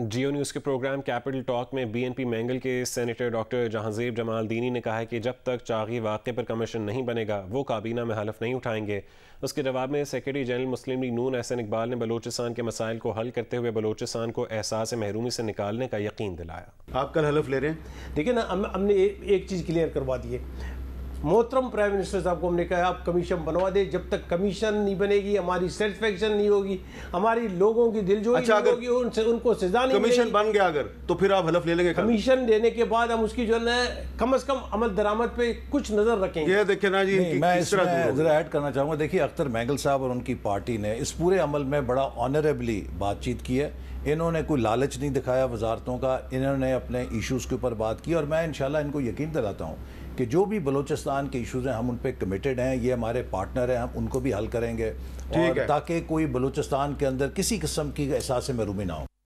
जियो News के program Capital Talk में BNP Mengal के सेनेटर डॉक्टर जहांजीब जमाल दीनी ने कहा है कि जब तक चागी वाक़े पर कमीशन नहीं बनेगा वो काबीना में हलफ नहीं उठाएंगे उसके जवाब में सेक्रेटरी जनरल मुस्लिम लीग नून एहसन इकबाल ने बलोचिस्तान के मसाइल को हल करते हुए बलोचिस्तान को एहसास महरूमी से निकालने का यकीन दिलाया आप कल हलफ ले रहे हैं देखिए ना हमने एक चीज़ क्लियर करवा दी है मोहतरम प्राइम मिनिस्टर साहब को हमने कहा आप कमीशन बनवा दे जब तक कमीशन नहीं बनेगी हमारी सेटिस्फेक्शन नहीं होगी हमारी लोगों की दिल जो अच्छा अगर होगी उनसे उनको सजा नहीं कमीशन बन गया अगर तो फिर आप हलफ ले लेंगे कमीशन देने के बाद हम उसकी जो है कम अज कम अमल दरामद पे कुछ नजर रखेंगे देखिए ना जी मैं जरा ऐड करना चाहूंगा देखिए अख्तर मैंगल साहब और उनकी पार्टी ने इस पूरे अमल में बड़ा ऑनरेबली बातचीत की है इन्होंने कोई लालच नहीं दिखाया वजारतों का इन्होंने अपने इश्यूज़ के ऊपर बात की और मैं इंशाल्लाह इनको यकीन दिलाता हूँ कि जो भी बलूचिस्तान के इशूज़ हैं हम उन पर कमिटेड हैं ये हमारे पार्टनर हैं हम उनको भी हल करेंगे ताकि कोई बलूचिस्तान के अंदर किसी किस्म की एहसास महरूमी ना हो